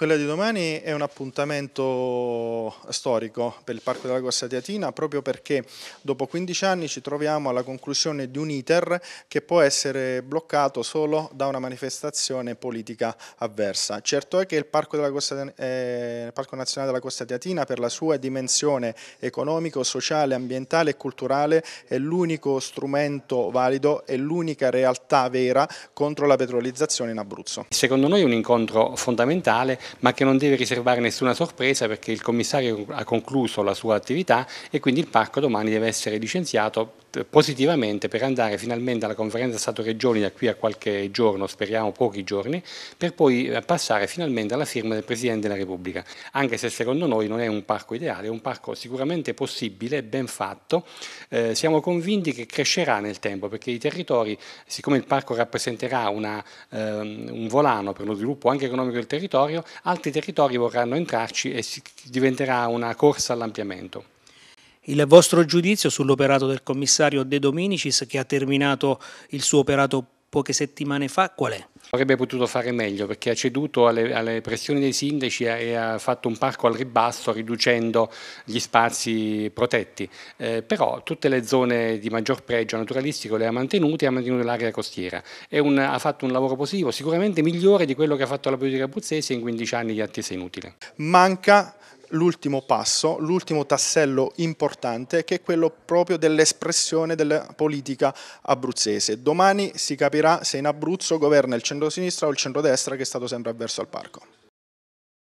Quella di domani è un appuntamento storico per il Parco della Corsa Teatina proprio perché dopo 15 anni ci troviamo alla conclusione di un iter che può essere bloccato solo da una manifestazione politica avversa. Certo è che il Parco, Costa, eh, il Parco Nazionale della Costa Teatina per la sua dimensione economico, sociale, ambientale e culturale è l'unico strumento valido e l'unica realtà vera contro la petrolizzazione in Abruzzo. Secondo noi è un incontro fondamentale ma che non deve riservare nessuna sorpresa perché il commissario ha concluso la sua attività e quindi il parco domani deve essere licenziato positivamente per andare finalmente alla conferenza Stato-Regioni da qui a qualche giorno, speriamo pochi giorni, per poi eh, passare finalmente alla firma del Presidente della Repubblica, anche se secondo noi non è un parco ideale, è un parco sicuramente possibile, ben fatto, eh, siamo convinti che crescerà nel tempo perché i territori, siccome il parco rappresenterà una, ehm, un volano per lo sviluppo anche economico del territorio, altri territori vorranno entrarci e diventerà una corsa all'ampliamento il vostro giudizio sull'operato del commissario De Dominicis che ha terminato il suo operato poche settimane fa, qual è? Avrebbe potuto fare meglio perché ha ceduto alle, alle, pressioni dei sindaci e ha fatto un parco al ribasso riducendo gli spazi protetti, eh, però tutte le zone di maggior pregio naturalistico le ha mantenute e ha mantenuto l'area costiera. Un, ha fatto un lavoro positivo, sicuramente migliore di quello che ha fatto la politica abruzzese in 15 anni di attesa inutile. Manca l'ultimo passo, l'ultimo tassello importante che è quello proprio dell'espressione della politica abruzzese. Domani si capirà se in Abruzzo governa il centro-sinistra o il centro-destra che è stato sempre avverso al parco.